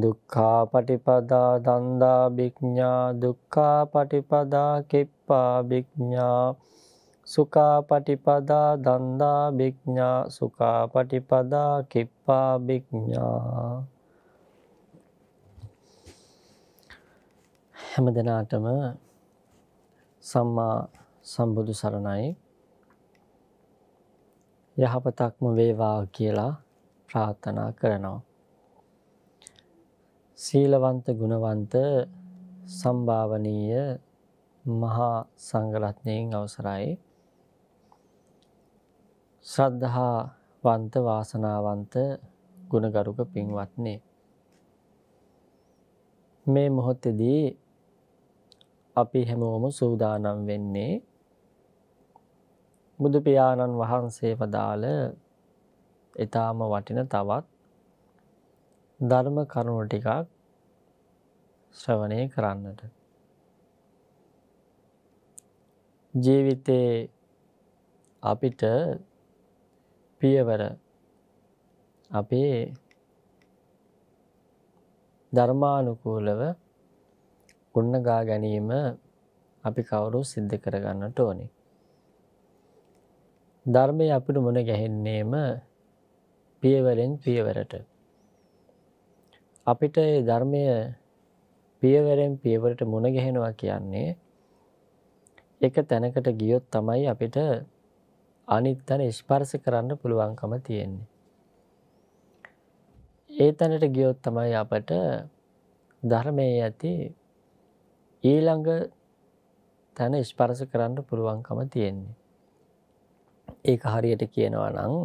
දුක්ඛා පටිපදා දන්දා භිඥා දුක්ඛා පටිපදා කිප්පා භිඥා සුඛා පටිපදා දන්දා භිඥා සුඛා පටිපදා කිප්පා භිඥා හැම දිනාටම සම්මා සම්බුදු සරණයි යහපතක්ම වේවා කියලා ප්‍රාර්ථනා කරනවා සීලවන්ත ගුණවන්ත සම්භාවනීය මහා සංගරත්නයෙන් අවසරයි ශ්‍රද්ධහා වන්ත වාසනාවන්ත ගුණගරුක පින්වත්නේ මේ මොහොත්තදී අපි හැමෝම සූදානම් වෙන්නේ බුදුපියාණන් වහන්සේ වදාළ ඉතාම වටින තවත් ධර්ම කරුණු ටිකක් ශ්‍රවණය කරන්නට. ජීවිතේ අපිට පියවර අපේ ධර්මානුකූලව ගුණගා ගැනීම අපි කවුරු සිද්ධ කරගන්නට ඕනි. ධර්මය අපිට මුණ ගැහෙන්නේම පියවරෙන් පියවරට. අපිට ඒ ධර්මය පියවරෙන් පියවරට මුණ ගැහෙනවා කියන්නේ එක තැනකට ගියොත් තමයි අපිට අනිත් තැන ස්පර්ශ කරන්න පුළුවන්කම තියෙන්නේ. ඒ තැනට ගියොත් තමයි අපට ධර්මයේ ඇති ඊළඟ තැන ස්පර්ශ කරන්න පුළුවන්කම තියෙන්නේ. ඒක හරියට කියනවා නම්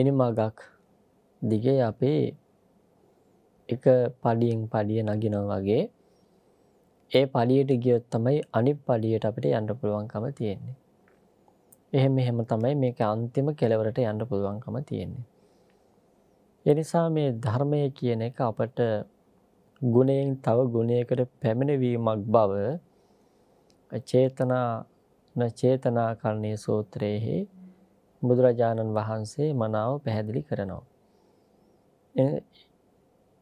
එනිමගක් දිගේ අපේ එක පඩියෙන් පඩිය නගෙනවා වගේ ඒ පඩියට ගියොත් තමයි අනිත් පඩියට අපිට යන්න පුළුවන්කම තියෙන්නේ. එහෙම එහෙම තමයි මේක අන්තිම කෙලවරට යන්න පුළුවන්කම තියෙන්නේ. එනිසා මේ ධර්මය කියන එක අපට ගුණයෙන් තව ගුණයකට පැමිණවීමක් බව චේතනා චේතනා කරණය සූත්‍රයෙහි බුදුරජාණන් වහන්සේ මනාව පැහැදිලි කරනවා.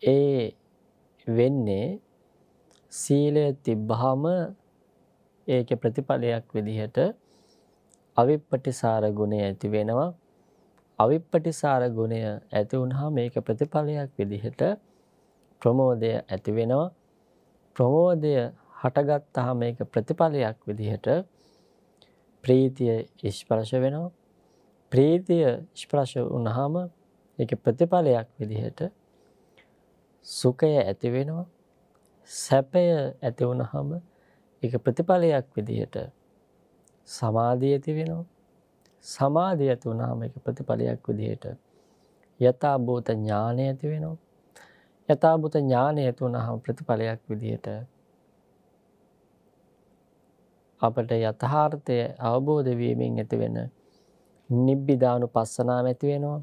ඒ වෙන්නේ සීලය තිබ්බහම ඒකේ ප්‍රතිඵලයක් විදිහට අවිප්පටිසාර ගුණය ඇති වෙනවා අවිප්පටිසාර ගුණය ඇති වුණහම ඒක ප්‍රතිඵලයක් විදිහට ප්‍රමෝදය ඇති වෙනවා ප්‍රමෝදය හටගත්තහම ඒක ප්‍රතිඵලයක් විදිහට ප්‍රීතිය ස්පර්ශ වෙනවා ප්‍රීතිය ස්පර්ශ වුණහම ඒක ප්‍රතිඵලයක් විදිහට සුකය ඇති වෙනවා සැපය ඇතිවුණහම එක ප්‍රතිඵලයක් විදිහට සමාධී ඇති වෙනවා සමාධී ඇති වුණහම එක ප්‍රතිඵලයක් විදිහට යථභූත ඥානය ඇති වෙනවා යථභූත ඥානය ඇති වුණහම ප්‍රතිඵලයක් විදිහට අපට යථාර්ථය අවබෝධ වීමෙන් ඇතිවෙන නිබ්බිධානු පස්සනාව ඇති වෙනවා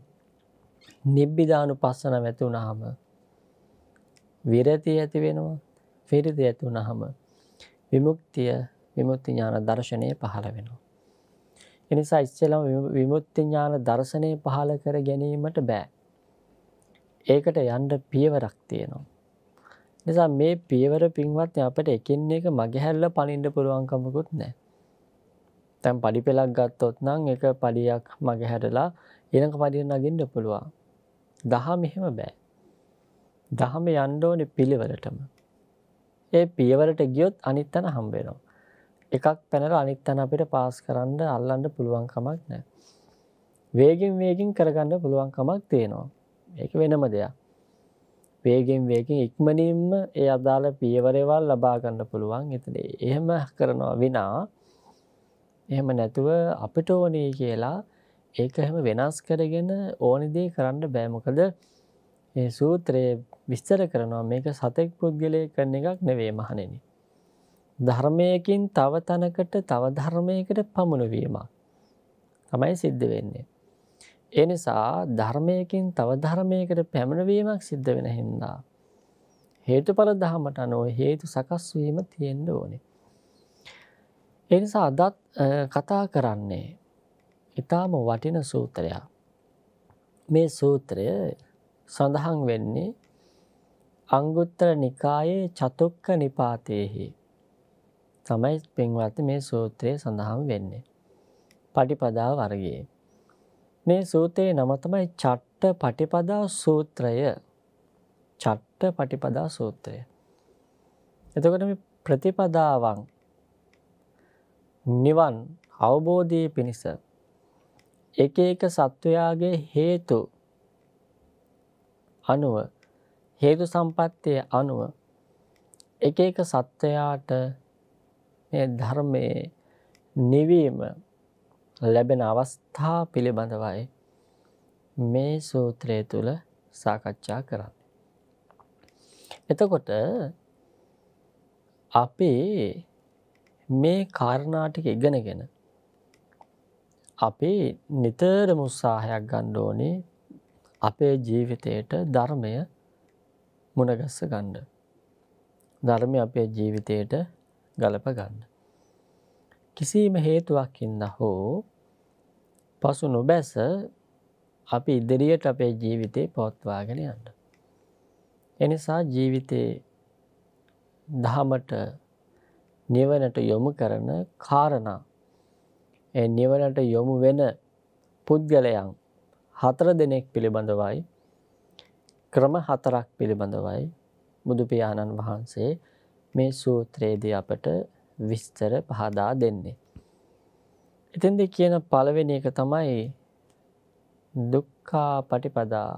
නිබ්බිධානු පස්සන ඇති වුණහම විරතිය ඇති වෙනවා පිරිදි ඇති වුණහම විමුක්තිය විමුක්ති ඥාන දර්ශනය පහළ වෙනවා. එනිසා ඉස්සෙල්ලම විමුක්ති ඥාන දර්ශනය පහළ කර ගැනීමට බෑ. ඒකට යන්න පියවරක් තියෙනවා. නිසා මේ පියවර පින්වත් අපට එකින් එක මගහැල්ල පනින්න පුළුවන්කමකුත් නෑ. තැන් පඩි පෙළක් ගත්තොත් නම් එක පඩියක් මගහැරලා ඊළඟ පඩිය නගින්න පුළුවන්. දහම එහෙම බෑ. දහම යන්න ඕනේ පිළිවෙලටම. ඒ පියවරට ගියොත් අනිත් තැන හම්බ වෙනවා. එකක් පැනලා අනිත් තැන අපිට පාස් කරන්න අල්ලන්න පුළුවන් කමක් නැහැ. වේගෙන් වේගෙන් කරගන්න පුළුවන් කමක් තියෙනවා. ඒක වෙනම දෙයක්. වේගෙන් වේගෙන් ඉක්මනින්ම ඒ අදාළ පියවරේවල් ලබා ගන්න පුළුවන්. එතන එහෙම කරනවා විනා එහෙම නැතුව අපිට ඕනේ කියලා ඒක හැම වෙනස් කරගෙන ඕනි දේ කරන්න බෑ මොකද ඒ සූත්‍රයේ විස්තර කරනවා මේක සතෙක් පුද්ගලය කරන එකක් නෙවේ මහනෙන. ධර්මයකින් තව තනකට තව ධර්මයකට පමුණුවීමක් තමයි සිද්ධ වෙන්නේ. එනිසා ධර්මයකින් තව ධර්මයකට පැමණවීමක් සිද්ධ වෙන හින්දා. හේතුඵල දහමට අනුව හේතු සකස්වීම තියෙන්ඩ ඕනේ. එනිසා අදත් කතා කරන්නේ ඉතාම වටින සූත්‍රයක් මේ සූත්‍රය සඳහන් වෙන්නේ අංගුත්තර නිකායේ චතුක්ක නිපාතයෙහි තමයි පින්වත් මේ සූත්‍රය සඳහන් වෙන්නේ. පටිපදා වර්ගයේ. මේ සූත්‍රයේ නම තමයි චට්ට පටිපදා සූත්‍රය. චට්ට පටිපදා සූත්‍රය. එතකොට මේ ප්‍රතිපදාවන් නිවන් අවබෝධයේ පිණිස එක එක සත්වයාගේ හේතු අනුව හේතු සම්පත්තිය අනුව එක එක සත්වයාට මේ ධර්මයේ නිවීම ලැබෙන අවස්ථා පිළිබඳවයි මේ සූත්‍රය තුළ සාකච්ඡා කරන්න. එතකොට අපේ මේ කාරණාටික ඉගෙනගෙන අපේ නිතර මුස්සාහයක් ගණ්ඩෝනේ අපේ ජීවිතයට ධර්මය මුණගස්ස ගණ්ඩ. ධර්මය අපේ ජීවිතයට ගලප ගන්න. කිසිීම හේතුවක්කින්න හෝ පසු නොබැස අපි ඉදිරියට අපේ ජීවිතය පොත්වාගෙන යන්න. එනිසා ජීවිතයේ දහමට නිවනට යොමු කරන කාරණා නිවනට යොමු වෙන පුද්ගලයන් හතර දෙනෙක් පිළිබඳවයි ක්‍රම හතරක් පිළිබඳවයි බුදුපියාණන් වහන්සේ මේ සූත්‍රයේදී අපට විස්තර පහදා දෙන්නේ. එතෙන්ද කියන පළවෙනි එක තමයි දුක්ඛා පටිපදා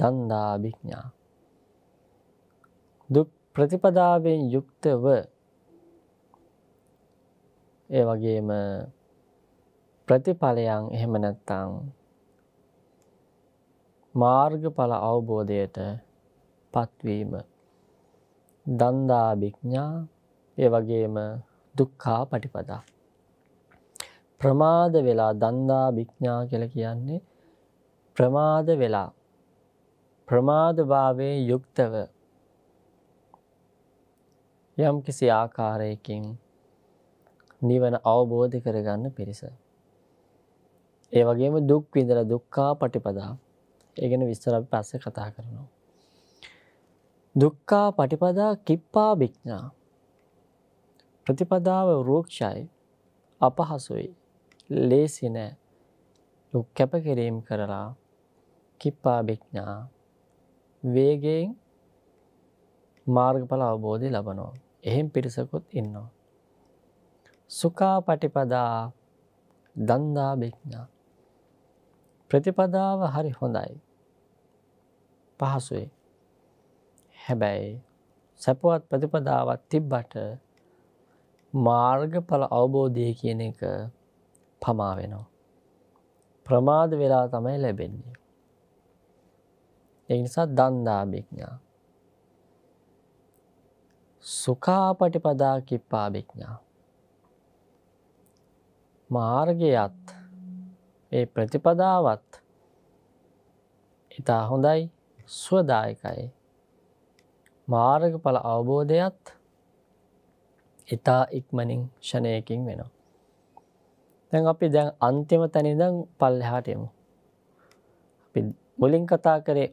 දන්දා භිඥා. දුක් ප්‍රතිපදාවෙන් යුක්තව ඒ වගේම ප්‍රතිඵලයන් එහෙම නැත්තං මාර්ගඵල අවබෝධයට පත්වීම. දන්දා භික්ඥා ඒ වගේම දුක්කා පටිපදා. ප්‍රමාද වෙලා දන්දා භික්ඥා කළ කියන්නේ ප්‍රමාද වෙලා ප්‍රමාදභාවේ යුක්තව යම් කිසි ආකාරයකින් නිවන අවබෝධ කරගන්න පිරිස. ඒ වගේම දුක් විඳල දුක්කා පටිපදා ඒගෙන විස්තර පස්ස කතා කරනවා. දුක්කා පටිපදා කිප්පා භික්ඥා ප්‍රතිපදාව රෝක්ෂයි අපහසුයි ලේසිනෑ ලුක් කැපකිරීම් කරලා කිප්පා භික්ඥා වේගයෙන් මාර්ගඵල අවබෝධය ලබනෝ එහෙම පිරිසකුත් ඉන්නවා. සුකා පටිපදා දන්දා භික්ඥා ප්‍රතිපදාව හරි හොඳයි. පහසුයි. හැබැයි සැපවත් ප්‍රතිපදාවත් තිබ්බට මාර්ගඵල අවබෝධය කියන එක පමා වෙනවා. ප්‍රමාද වෙලා තමයි ලැබෙන්නේ. එනිසා දන්දාභිඥා. සුකාපටිපදා කිප්පාභිඥා. මාර්ගයත් ඒ ප්‍රතිපදාවත් ඉතා හොඳයි ස්වදායකයි. මාර්ගඵල අවබෝධයත් ඉතා ඉක්මනින් ෂණයකින් වෙනවා. දැන් අපි දැන් අන්තිම තැනිදං පල්ලහාටයමු. අපි මුලින් කතා කරේ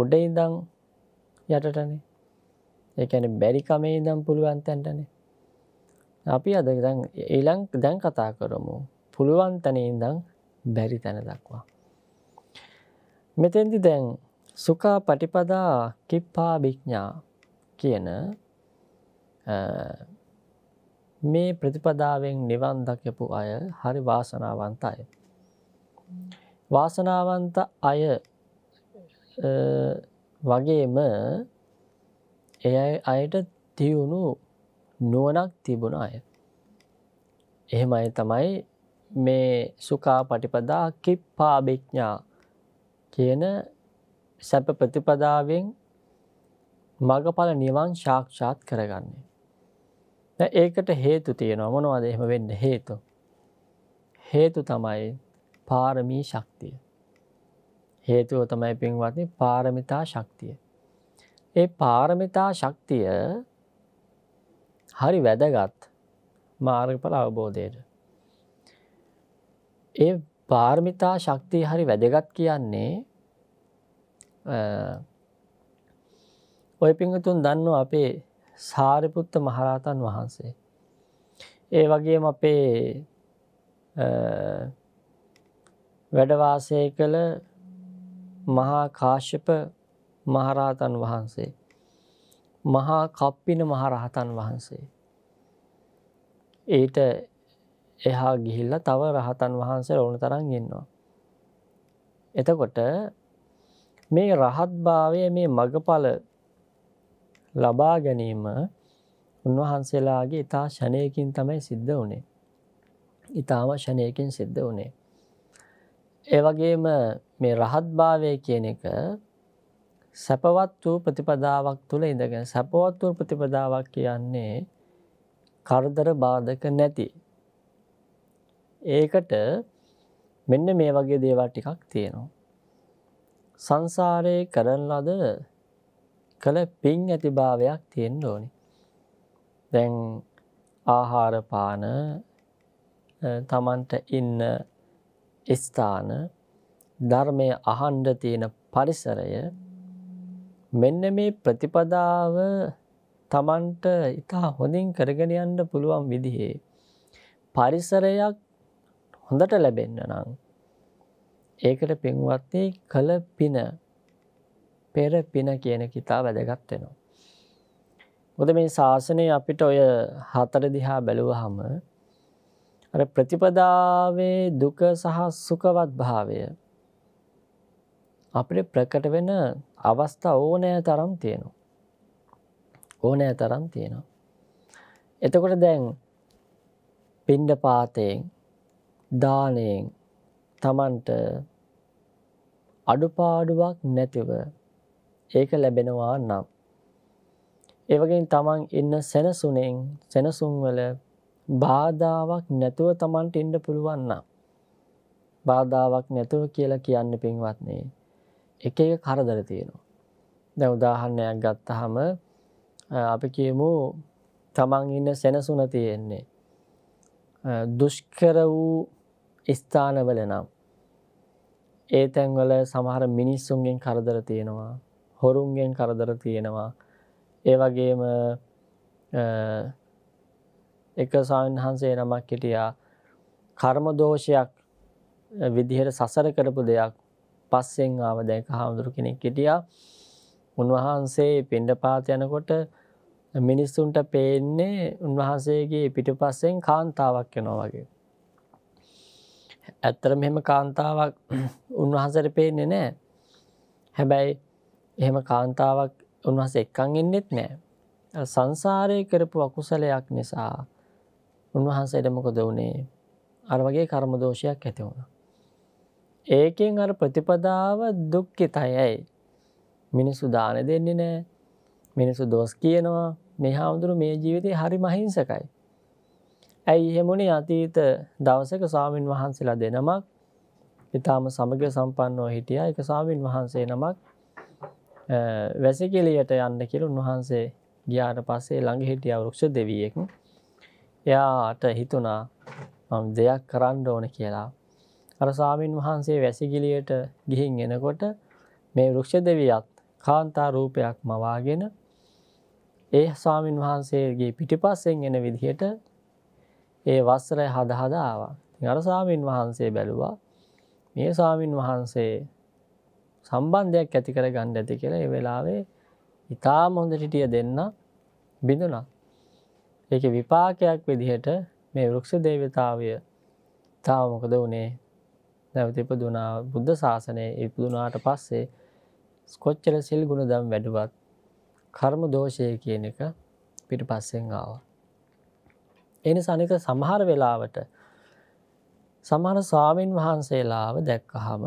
උඩයිදං යටටනේ ඒකැන බැරිකමේ දම් පුළුවන් තැන්ටන අපි අද ඊළං දැන් කතා කරමු පුළුවන් තැනඉදං බැරි තැන දක්වා. මෙතෙන්දි දැන් සුකා පටිපදා කිප්පා භික්ඥා කියන මේ ප්‍රතිපදාවෙන් නිවන් දකපු අය හරි වාසනාවන්ත අය. වාසනාවන්ත අය වගේම එය අයට තියුණු නුවනක් තිබුණ අය. එහෙමයි තමයි මේ සුකා පටිපදා කිප්පාභිඥා කියන සැප ප්‍රතිපදාවෙන් මගඵල නිවන් ශාක්ෂාත් කරගන්නේ. දැන් ඒකට හේතු තියෙනවා මොනවද එහෙම වෙන්න හේතු? හේතු තමයි පාරමී ශක්තිය. හේතුව තමයි පින්වත්නි පාරමිතා ශක්තිය. ඒ පාරමිතා ශක්තිය හරි වැදගත් මාර්ගඵල අවබෝධයට. ඒ පාර්මිතා ශක්තිය හරි වැදගත් කියන්නේ ඔය පිංහතුන් දන්න අපේ සාරිපුත්ත මහරහතන් වහන්සේ. ඒ වගේම අපේ වැඩවාසය කළ මහා කාශ්‍යප මහරහතන් වහන්සේ. මහා කප්පින මහරහතන් වහන්සේ. ඊට එහා ගිහිල්ල තව රහතන් වහන්සේ ඕන තරන් ඉන්නවා. එතකොට මේ රහත්භාවය මේ මගඵල ලබා ගැනීම උන්වහන්සේලාගේ ඉතා ෂණයකින් තමයි සිද්ධ වනේ. ඉතාම ෂණයකින් සිද්ධ වනේ. ඒවගේම මේ රහත්භාවය කියන එක සැපවත් වූ ප්‍රතිපදාවක් තුළ ඉඳගෙන සැපවත් වූ ප්‍රතිපදාවක් කියන්නේ කරදර බාධක නැති ඒකට මෙන්න මේ වගේ දේවල් ටිකක් තියෙනවා. සංසාරයේ කරන ලද කළ පින් ඇති භාවයක් තියෙන්න ඕනි. දැන් ආහාර පාන තමන්ට ඉන්න ස්ථාන ධර්මය අහන්ඩ තියෙන පරිසරය මෙන්න මේ ප්‍රතිපදාව තමන්ට ඉතා හොඳින් කරගෙන යන්න පුළුවන් විදිහේ. පරිසරයක් හොඳට ලැබෙන්න නං ඒකට පින්වත්ති කළ පින පෙර පින කියන කිතා වැදගත්වෙනවා. ගොද මේ ශාසනය අපිට ඔය හතර දිහා බැලුව හම ප්‍රතිපදාවේ දුක සහ සුකවත් භාවය අපට ප්‍රකට වෙන අවස්ථා ඕනෑ තරම් තියෙනවා. ඕනෑ තරම් තියෙනවා. එතකොට දැන් පින්ඩ පාතයෙන් දානයෙන් තමන්ට අඩුපාඩුවක් නැතිව ඒක ලැබෙනවා නම්. ඒවගෙන් තමන් ඉන්න සැනසුනෙන් සැනසුන්වල බාධාවක් නැතුව තමන්ට ඉන්න පුළුවන්න. බාධාවක් නැතුව කියලා කියන්න පින්වත්නේ. එක එක කරදර තියෙනවා. දැ උදාහරණයක් ගත්තහම අපි කියමු තමන් ඉන්න සැනසුන තියෙන්නේ. දුෂ්කර වූ ස්ථානවල නම් ඒ තැන්වල සමහර මිනිස්සුන්ගෙන් කරදර තියෙනවා හොරුන්ගෙන් කරදර තියෙනවා ඒ වගේම එක සාවින්හන්සේ නමක් හිටියා කර්ම දෝෂයක් විදිහට සසර කරපු දෙයක් පස්සෙන් ආව දැක හාමුදුරු කෙනෙක් හිටියා උන්වහන්සේ පිණ්ඩ පාත යනකොට මිනිස්සුන්ට පේන්නේ උන්වහන්සේගේ පිටු පස්සෙන් කාන්තාවක් යනවා වගේ ඇත්තර මෙම කාන්තාවක් උන්වහසර පේන්නේ නෑ හැබැයි එහෙම කාන්තාවක් උන්වහස එක්කං එන්නෙත් නෑ සංසාරය කරපු අකුසලයක් නිසා උන්වහන්සේට මොකද වුණේ අර වගේ කර්ම දෝෂයක් ඇති වුණ ඒකෙන් අර ප්‍රතිපදාව දුක්කිතයයි මිනිස්සු දාන දෙන්නේ නෑ මිනිසු දොස් කියනවා මේ හාමුදුරු මේ ජීවිතය හරි මහිංසකයි ඇයි එහෙමුණේ අතීත දවසක සාමීන් වහන්සේලා දෙනමක් ඉතාම සමග සම්පන්නෝ හිටිය එක සාමීන් වහන්සේ නමක් වැසකෙලියට යන්න කියල උන්වහන්සේ ගියාට පස්සේ ළඟ හිටිය වෘක්ෂ දෙවියෙක් එයාට හිතුනා මම දෙයක් කරන්න ඕන කියලා අර සාමීන් වහන්සේ වැසිගිලියට ගිහින් එනකොට මේ වෘක්ෂ දෙවියත් කාන්තා රූපයක් මවාගෙන ඒ සාමීන් වහන්සේගේ පිටිපස්සෙන් එන විදිහට ඒ වස්සර හද හද ආවා. අර ස්වාමීන් වහන්සේ බැලුවා මේ ස්වාමීන් වහන්සේ සම්බන්ධයක් ඇති කර ගණ්ඩ ඇති කියලා ඒ වෙලාවේ ඉතා මොඳටිටිය දෙන්න බිඳුනා. ඒක විපාකයක් විදිහට මේ වෘක්ෂ දේවතාවය තාව මොකද වනේ නැවතිපදුනා බුද්ධ ශාසනය ඉපදුනාට පස්සේ ස්කොච්චල සිල් ගුණ දම් වැඩුවත් කර්ම දෝෂය කියන එක පිට පස්සෙන් ආවා. එනිසා අනික සමහර වෙලාවට සමහර ස්වාමීන් වහන්සේලාව දැක්කහම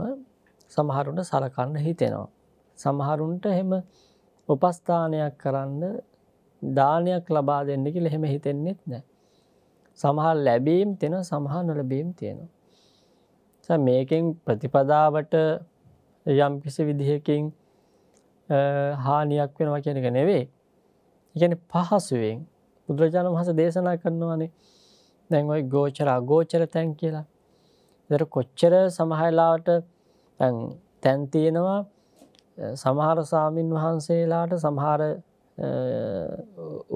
සමහරුන්ට සලකන්න හිතෙනවා. සමහරුන්ට එහෙම උපස්ථානයක් කරන්න දානයක් ලබා දෙන්න කියලා එහෙම හිතෙන්නෙත් නෑ. සමහල් ලැබීම් තියෙන සමහන් ලැබීම් තියෙනවා. මේකෙන් ප්‍රතිපදාවට යම් කිසි විදිහකින් හානියක් වෙනවා කියනක නෙවේ. ඉගැන පහසුවෙන් බුදුරජාණන් වහස දේශනා කරනවානේ දැන් ඔයි ගෝචර අගෝචර තැන් කියලා දර කොච්චර සමහයිලාට තැන් තියෙනවා සමහර සාමීන් වහන්සේලාට සමහර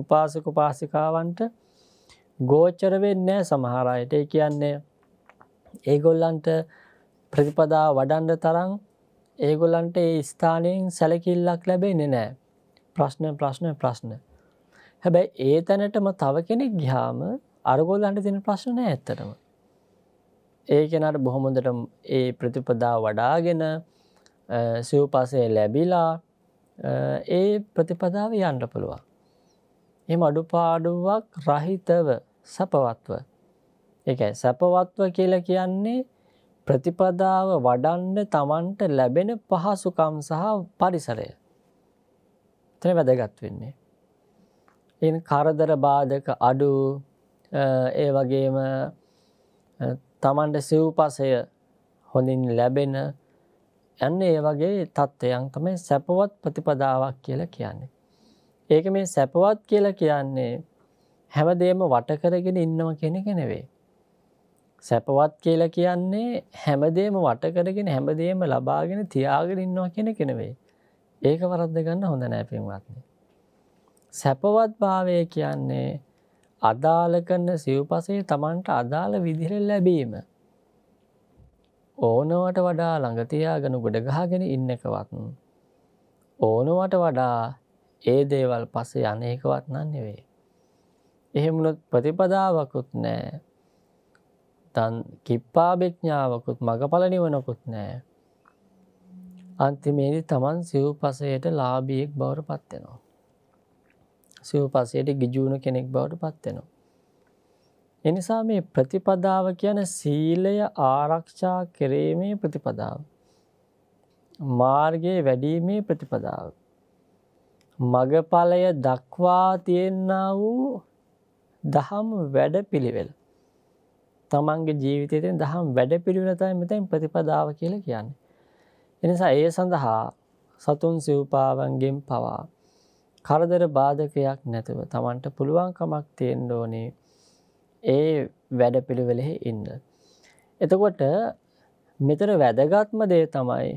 උපාසක උපාසිකාවන්ට ගෝචරවෙන් නෑ සමහරයට ඒ කියන්නේ ඒගොල්ලන්ට ප්‍රතිපදා වඩන්ඩ තරම් ඒගොල්ලන්ට ඒ ස්ථානයෙන් සැලකිල්ලක් ලැබෙන්නේ නෑ ප්‍රශ්න ප්‍රශ්න ප්‍රශ්න හැබැයි ඒ තැනටම තව කෙනෙක් ගියාම අරගොල්ලන්ට තින ප්‍රශ්න නෑ ඇත්තටම. ඒ කෙනට බොහොමොදට ඒ ප්‍රතිපදා වඩාගෙන සිව්පසේ ලැබිලා ඒ ප්‍රතිපදාව යන්ට පුළුවන්. එම අඩුපාඩුවක් රහිතව සැපවත්ව. එක සැපවත්ව කියලා කියන්නේ ප්‍රතිපදාව වඩන්න තමන්ට ලැබෙන පහසුකම් සහ පරිසරය. තන වැදගත් වෙන්නේ. එන් කරදර බාධක අඩු ඒ වගේම තමන්ට සිව්පසය හොඳින් ලැබෙන යන්න ඒ වගේ තත්ත්වයන් තමයි සැපවත් ප්‍රතිපදාවක් කියලා කියන්නේ. ඒක මේ සැපවත් කියලා කියන්නේ හැමදේම වටකරගෙන ඉන්නව කෙනෙක නෙවේ. සැපවත් කියලා කියන්නේ හැමදේම වටකරගෙන හැමදේම ලබාගෙන තියාගෙන ඉන්නවා කෙනෙ කෙනවේ. ඒක වරද්ද ගන්න හොඳ නෑ පින්වත්න්නේ. සැපවත් භාවය කියන්නේ අදාළ කරන සිව්පසේ තමන්ට අදාළ විදිර ලැබීම. ඕනවට වඩා ළඟතියාගෙන ගොඩගහගෙන ඉන්නකවත්. ඕනවට වඩා ඒ දේවල් පසේ අනේකවත් නන් නෙවේ. එහෙමුණොත් ප්‍රතිපදාවකුත් නෑ. තන් කිප්පාභෙක්ඥාවකුත් මඟපලනිවනකුත් නෑ. අන්තිමේදි තමන් සිව් පසයට ලාබියෙක් බවර පත්වෙනවා. සිව් පසයට ගිජුණු කෙනෙක් බවට පත්වෙනවා. එනිසා මේ ප්‍රතිපදාව කියන සීලය ආරක්ෂා කිරීමේ ප්‍රතිපදාව. මාර්ගයේ වැඩීමේ ප්‍රතිපදාව. මගඵලය දක්වා තියෙන්න වූ දහම් වැඩ පිළිවෙල. තමන්ගේ ජීවිතයෙන් දහම් වැඩ පිළිවෙලතයි මෙතැන් ප්‍රතිපදාව කියලා කියන්නේ. එනිසා ඒ සඳහා සතුන් සිව්පාවන්ගෙන් පවා කරදර බාධකයක් නැතුව තමන්ට පුළුවන්කමක් තියෙන්ඩෝනේ ඒ වැඩ පිළිවෙලෙහි ඉන්න. එතකොට මෙතර වැදගත්ම දේ තමයි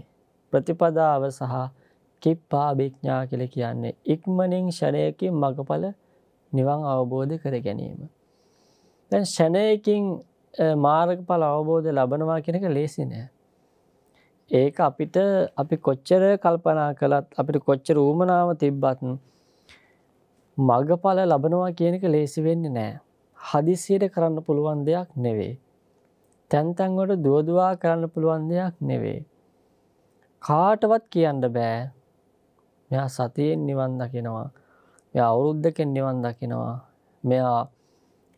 ප්‍රතිපදාව සහ කිප්පා භික්ඥා කළ කියන්නේ ඉක්මනින් ෂණයකින් මඟඵල නිවන් අවබෝධ කර ගැනීම. දැන් ෂණයකින් මාර්ගඵල අවබෝධ ලබනවා කෙනක ලේසි නෑ. ඒක අපිට අපි කොච්චර කල්පනා කළත් අපිට කොච්චර ූමනාව තිබ්බත්න් මගඵල ලබනවා කියනක ලේසි වෙන්නේ නෑ. හදිසියට කරන්න පුළුවන් දෙයක් නෙවේ. තැන්තැන්වට දුවදවා කරන්න පුළුවන් දෙයක් නෙවේ. කාටවත් කියන්න බෑ මෙයා සතියෙන් නිවන් දකිනවා. මෙ අවුරුද්ධකෙන් නිවන් දකිනවා. මෙයා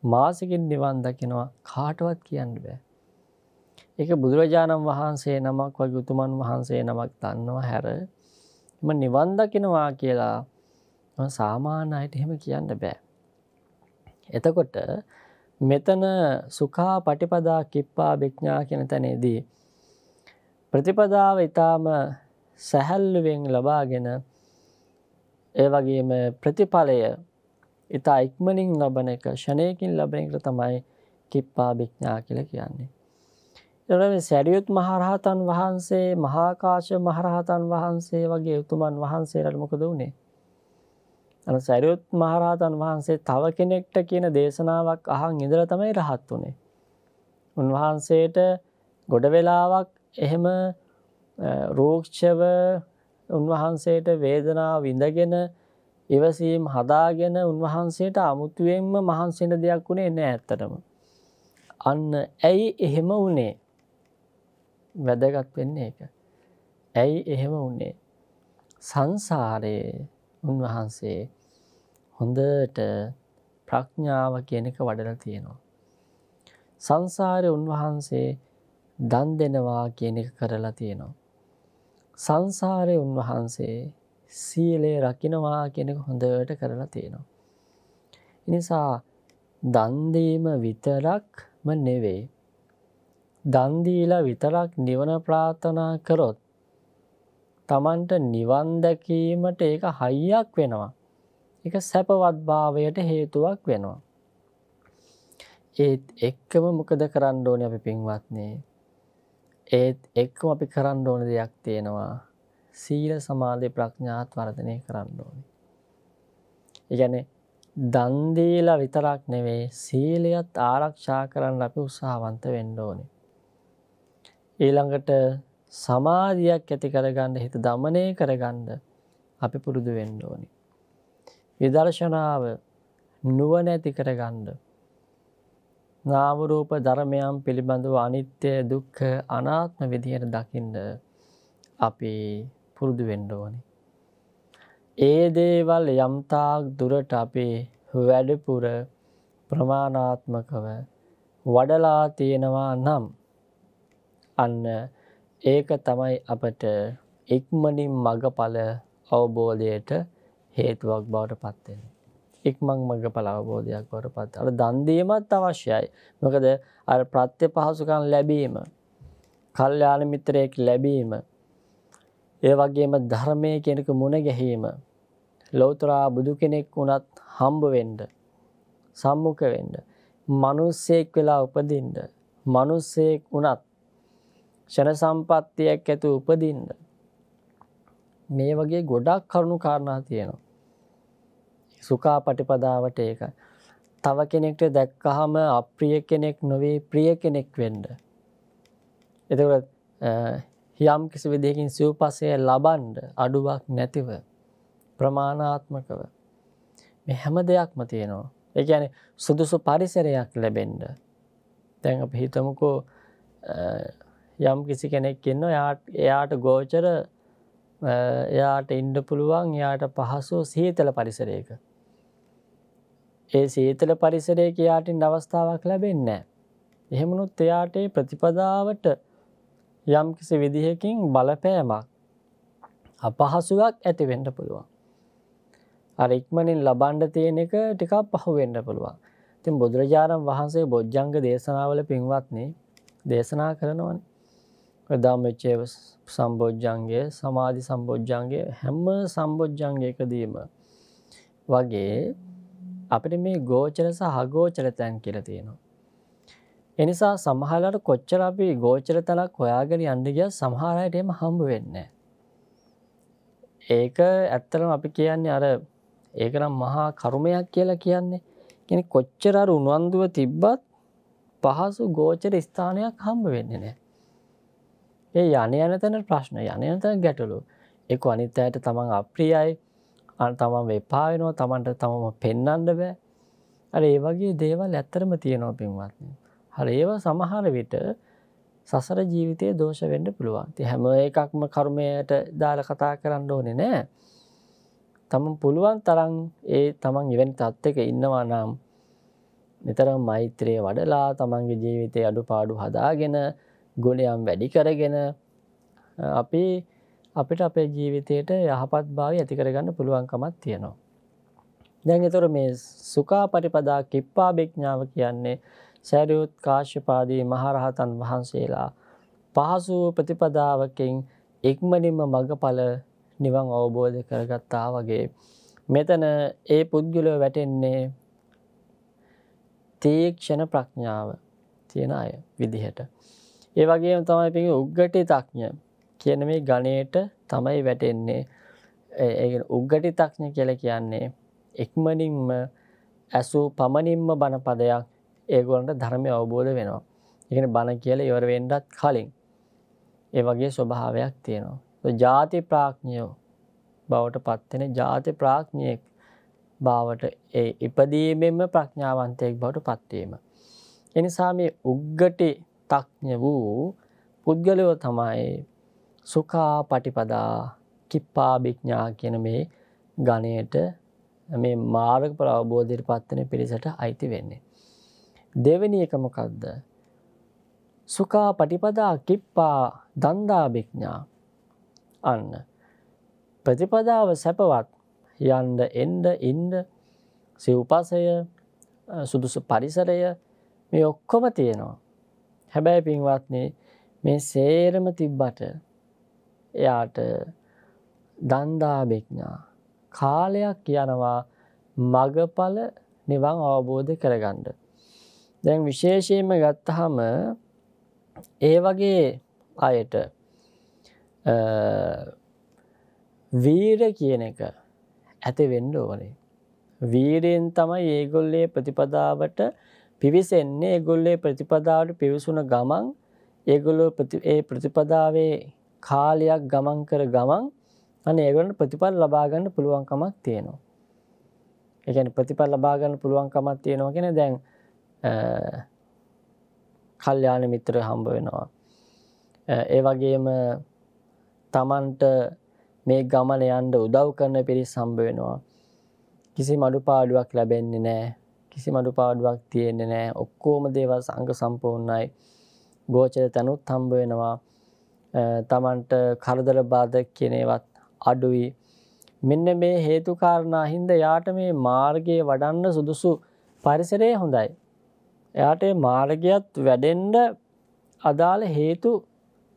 මාසකින් නිවන් දකිනවා කාටවත් කියන්න බෑ. එක බුදුරජාණන් වහන්සේ නමක් වගේ උතුමන් වහන්සේ නමක් දන්නවා හැර එම නිවන් දකිනවා කියලා සාමාන්‍ය අයට එහෙම කියන්න බෑ. එතකොට මෙතන සුකා පටිපදා කිප්පා භික්ඥා කියන තැනේදී. ප්‍රතිපදාව ඉතාම සැහැල්ලුවෙන් ලබාගෙන ඒ වගේම ප්‍රතිඵලය ඉතා ඉක්මනින් ලබන එක ෂණයකින් ලබනකට තමයි කිප්පා භික්ඥා කියල කියන්නේ. එ සැරියුත් මහරහතන් වහන්සේ මහාකාශ මහරහතන් වහන්සේ වගේ උතුමන් වහන්සේරල් මොකද වුණේ තන සැරියුත් මහරහතන් වහන්සේ තව කෙනෙක්ට කියන දේශනාවක් අහන් ඉදර තමයි රහත් වනේ. උන්වහන්සේට ගොඩ වෙලාවක් එහෙම රෝක්ෂව උන්වහන්සේට වේදනා විඳගෙන ඉවසීම් හදාගෙන උන්වහන්සේට අමුතුවෙන්ම මහන්සින දෙයක් වුණේ නෑ ඇත්තටම. අන්න ඇයි එහෙම වනේ වැදගත් වෙන්නේ එක. ඇයි එහෙම වනේ. සංසාරයේ උන්වහන්සේ හොඳට ප්‍රඥාව කියන එක වඩලා තියෙනවා. සංසාරේ උන්වහන්සේ දන් දෙනවා කියන එක කරලා තියෙනවා. සංසාරේ උන්වහන්සේ සීලය රකින්නවා කියන එක හොඳට කරලා තියෙනවා. එනිසා දන් දීම විතරක්ම නෙවෙයි දන් දීලා විතරක් නිවන ප්‍රාර්ථනා කරොත් තමන්ට නිවන් දැකීමට ඒක හයියක් වෙනවා. එක සැපවත්භාවයට හේතුවක් වෙනවා. ඒත් එක්කම මොකද කරන්න ඕන අපි පින්වත්නේ ඒත් එක්කම අපි කරන්න ඕන දෙයක් තියෙනවා සීල සමාධය ප්‍රඥාත් වර්ධනය කරන්න ඕන. ඉගැන දන්දීලා විතරක් නෙවේ සීලියත් ආරක්ෂා කරන්න අපි උත්සාහවන්ත වෙන්න ඕනි. ඊළඟට සමාධියක් ඇති කරගන්න හිත දමනය කරගන්න අපි පුරුදු වෙන්න ඕනි. විදර්ශනාව නුවණැති කරගන්න. නාම රූප ධර්මයන් පිළිබඳව අනිත්‍ය දුක්ඛ අනාත්ම විදියට දකින්න අපි පුරුදු වෙන්න ඕනේ. ඒ දේවල් යම්තාක් දුරට අපේ වැඩපුර ප්‍රමාණාත්මකව වඩලා තියෙනවා නම් අන්න ඒක තමයි අපට ඉක්මනින් මගඵල අවබෝධයට හේතුවක් බවට පත්වෙන. ඉක්මං මග පලාවබෝධයක් වට පත් අට දන්දීමත් අවශ්‍යයි මොකද අ ප්‍රත්‍ය පහසුකන් ලැබීම කල්්‍යාන මිත්‍රයෙක් ලැබීම ඒ වගේම ධර්මය කෙනෙක මුණ ගැහීම ලෝතුරා බුදු කෙනෙක් වුණත් හම්බවෙන්ඩ සම්මුඛ වෙන්ඩ මනුස්සයෙක් වෙලා උපදින්ඩ මනුස්සයෙක් වුණත් ෂණ සම්පත්තියක් ඇතු උපදින්ඩ මේ වගේ ගොඩක් කරුණු කාරණා තියෙනවා සුකා පටිපදාවට ඒක. තව කෙනෙක්ට දැක්කහම අප්‍රිය කෙනෙක් නොවේ ප්‍රිය කෙනෙක් වෙන්ඩ. එතකට යම් කිසි විදිකින් සිව්පසය ලබන්ඩ අඩුවක් නැතිව ප්‍රමාණාත්මකව හැම දෙයක්ම තියෙනවා. එක ඇන සුදුසු පරිසරයක් ලැබෙන්ඩ. තැන් අප හිතමකෝ යම් කිසි කෙනෙක් ඉන්න එයාට ගෝචර එයාට ඉන්ඩ පුළුවන් එයාට පහසු සීතල පරිසරයක ඒ සීතල පරිසරය කියයාටින් අවස්ථාවක් ලැබෙන්න. එහෙමනුත් එයාට ප්‍රතිපදාවට යම් කිසි විදිහකින් බලපෑමක් අපහසුවක් ඇතිවෙන්ඩ පුළුවන්. අර ඉක්මනින් ලබන්ඩ තියෙන එක ටිකක් පහුවෙන්ඩ පුළුවන්. තින් බුදුරජාණන් වහන්සේ බොජ්ජංග දේශනාවල පින්වත්නේ දේශනා කරනවන. ප්‍රදාමච්චේව සම්බෝජ්ජන්ගේ සමාධි සම්බෝජ්ජන්ගේ හැම්ම සම්බෝජ්ජන්ගේකදීම වගේ අපිට මේ ගෝචර සහ ගෝචර තැන් කියලා තියෙනවා. එනිසා සමහලට කොච්චර අපි ගෝචර තලක් හොයාගෙන අන්ඩගිය සමහරයට එම හම්බ වෙන්න. ඒක ඇත්තරම අපි කියන්නේ අර ඒකනම් මහා කරුමයක් කියලා කියන්නේ කෙන කොච්චර අර උනුවන්දුව තිබ්බත් පහසු ගෝචර ස්ථානයක් හම්බ වෙන්න නෑ. ඒ යන යන තැන ප්‍රශ්න යන තැන ගැටලු එක අනිත් අයට තමන් අප්‍රියයි අන් තමන් වෙපායනෝ තමන්ට තමම පෙන්නන්න බෑ අර ඒ වගේ දේවල් ඇත්තරම තියෙනෝ පින්වත්න හර ඒව සමහර විට සසර ජීවිතය දෝෂ වෙන්ඩ පුළුවන් ති හැම එකක්ම කර්මයට දාල කතා කරන්න ඕනෙ නෑ තමන් පුළුවන් තරන් ඒ තමන් ඉවැනි තත් එක ඉන්නවා නම් නිතරම් මෛත්‍රයේ වඩලා තමන්ගේ ජීවිතය අඩු පාඩු හදාගෙන ගුණයම් වැඩි කරගෙන අපි අපිට අපේ ජීවිතයට යහපත් භාව ඇතිකරගන්න පුළුවන්කමත් තියෙනවා. දැන් එතොර මේ සුකා පරිපදා කිප්පා භික්ඥාව කියන්නේ සැරියුත් කාශ්‍යපාදී මහරහතන් වහන්සේලා පහසු ප්‍රතිපදාවකින් ඉක්මනින්ම මඟඵල නිවන් අවබෝධ කරගත්තා වගේ. මෙතන ඒ පුද්ගලව වැටෙන්නේ තීක්ෂණ ප්‍රඥාව තියෙන අය විදිහට. ඒ වගේ තමයි පිඟ උග්ගටි තක්ඥ කියන මේ ගණයට තමයි වැටෙන්නේ උග්ගටි තක්ඥ කියල කියන්නේ එක්මනින්ම ඇසූ පමණින්ම බණපදයක් ඒගොලන්ට ධර්මය අවබෝධ වෙනවා එකන බණ කියල ඉවරවෙන්ඩත් කලින් ඒ වගේ ස්වභාවයක් තියෙනවා ජාති ප්‍රාඥයෝ බවට පත්වෙන ජාති ප්‍රාඥයෙක් බාවට ඒ ඉපදීමෙන්ම ප්‍රඥාවන්තයෙක් බවට පත්වීම. එනිසා මේ උග්ගටි තක්ඥ වූ පුද්ගලයෝ තමයි සුකා පටිපදා කිප්පාභිඥා කියන මේ ගණයට මේ මාර්ග පර අවබෝධයට පත්වන පිරිසට අයිති වෙන්නේ. දෙවැනි එකමකක්ද. සුකා පටිපදා කිප්පා දන්දාභිඥා අන්න. ප්‍රතිපදාව සැපවත් යන්ඩ එන්ඩ ඉන්ඩ සිව්පසය සුදුසු පරිසරය මේ ඔක්කොම තියෙනවා. හැබැයි පින්වත්නේ මේ සේරම තිබ්බට එයාට දන්දාභිඥා කාලයක් යනවා මගඵල නිවන් අවබෝධ කරගන්න. දැන් විශේෂයෙන්ම ගත්තහම ඒ වගේ අයට වීර කියන එක ඇතිවෙන්න ඕනේ. වීරයෙන් තමයි ඒගොල්ලේ ප්‍රතිපදාවට පිවිසෙන්නේ ඒගොල්ලේ ප්‍රතිපදාවට පිවිසුන ගමන් ඒගොල්ලෝ ඒ ප්‍රතිපදාවේ කාලයක් ගමන් කර ගමන් අන ඒගොලන්ට ප්‍රතිපල් ලබාගන්න පුළුවන්කමක් තියෙනවා. එකන ප්‍රතිපල් ලබාගන්න පුළුවන්කමක් තියෙනවා කෙන දැන් කල්්‍යාන මිත්‍ර හම්බ වෙනවා. ඒ වගේම තමන්ට මේ ගමන යන්ඩ උදව් කරන පිරි සම්බ වෙනවා. කිසි මඩු පාඩුවක් ලැබෙන්නේ නෑ කිසි මඩු පාඩුවක් තියෙන්නේ නෑ ඔක්කෝම දේවල් සංග සම්පූර්ණයි ගෝචර තැනුත් හම්බ වෙනවා තමන්ට කරදර බාධ කියනේවත් අඩුයි. මෙන්න මේ හේතුකාරණා හින්ද යාට මේ මාර්ගයේ වඩන්න සුදුසු පරිසරය හොඳයි. එයාට මාර්ගයත් වැඩෙන්ඩ අදාළ හේතු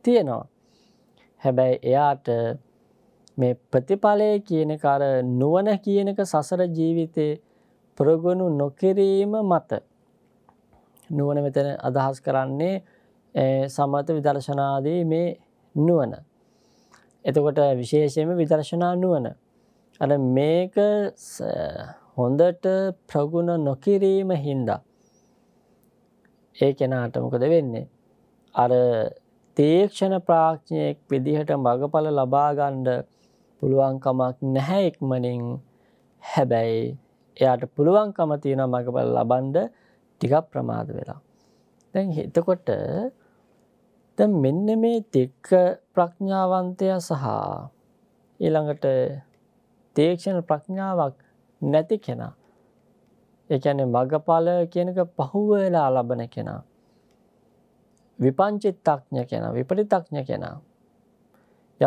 තියෙනවා. හැබැයි එයාට මේ ප්‍රතිඵලය කියන කර නුවන කියනක සසර ජීවිතයේ ප්‍රගුණු නොකිරීම මත. නුවන මෙතන අදහස් කරන්නේ සමත විදර්ශනාදී මේ නුවන. එතකොට විශේෂයම විදර්ශනා නුවන. අ මේක හොඳට ප්‍රගුණ නොකිරීම හින්දා. ඒ කෙනාටමකද වෙන්නේ. අර තේක්ෂණ ප්‍රාක්්ඥයෙක් විදිහට මගඵල ලබාගණ්ඩ පුළුවන්කමක් නැහැ එක්මනින් හැබැයි එයාට පුළුවන්කම තියෙන මගඵල ලබන්ඩ ටිකක් ප්‍රමාද වෙලා. දැන් හිතකොට දැන් මෙන්න මේ තික්ක ප්‍රඥාවන්තයා සහ ඊළඟට තේක්ෂණ ප්‍රඥාවක් නැති කෙනා. ඒ කියන්නේ මගඵල කියනක පහුවෙලා ලබන කෙනා. විපංචිතඥ කෙනා, විපරිතඥ කෙනා.